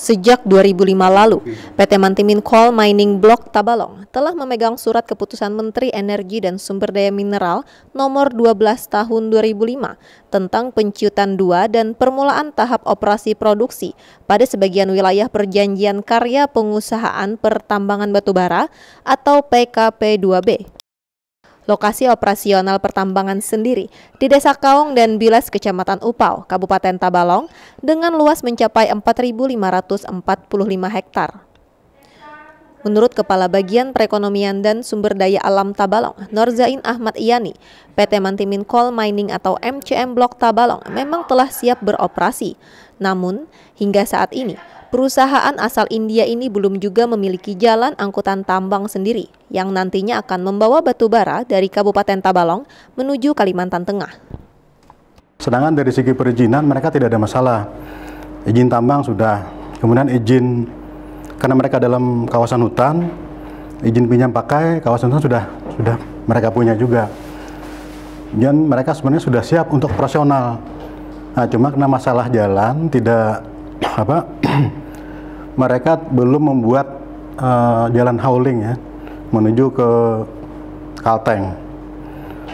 Sejak 2005 lalu, PT Mantimin Coal Mining Block Tabalong telah memegang surat keputusan Menteri Energi dan Sumber Daya Mineral nomor 12 tahun 2005 tentang penciutan dua dan permulaan tahap operasi produksi pada sebagian wilayah perjanjian karya pengusahaan pertambangan batubara atau PKP 2B lokasi operasional pertambangan sendiri di Desa Kaung dan Bilas Kecamatan Upau, Kabupaten Tabalong dengan luas mencapai 4.545 hektar. Menurut Kepala Bagian Perekonomian dan Sumber Daya Alam Tabalong, Norzain Ahmad Iyani, PT Mantimin Coal Mining atau MCM Blok Tabalong memang telah siap beroperasi. Namun, hingga saat ini, perusahaan asal India ini belum juga memiliki jalan angkutan tambang sendiri yang nantinya akan membawa batu bara dari Kabupaten Tabalong menuju Kalimantan Tengah. Sedangkan dari segi perizinan mereka tidak ada masalah. Izin tambang sudah, kemudian izin karena mereka dalam kawasan hutan, izin pinjam pakai kawasan hutan sudah sudah mereka punya juga. Dan mereka sebenarnya sudah siap untuk profesional. Nah, cuma karena masalah jalan tidak apa mereka belum membuat uh, jalan hauling ya menuju ke Kalteng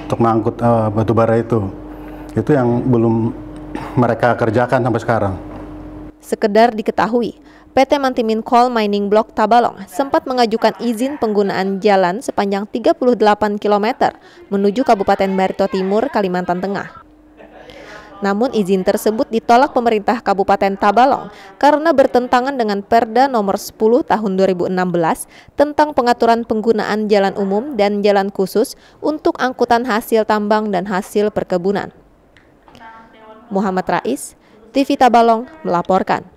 untuk mengangkut uh, batu bara itu. Itu yang belum mereka kerjakan sampai sekarang. Sekedar diketahui, PT Mantimin Coal Mining Block Tabalong sempat mengajukan izin penggunaan jalan sepanjang 38 km menuju Kabupaten Barito Timur, Kalimantan Tengah. Namun izin tersebut ditolak pemerintah Kabupaten Tabalong karena bertentangan dengan Perda nomor 10 tahun 2016 tentang pengaturan penggunaan jalan umum dan jalan khusus untuk angkutan hasil tambang dan hasil perkebunan. Muhammad Rais, Tivita Balong melaporkan.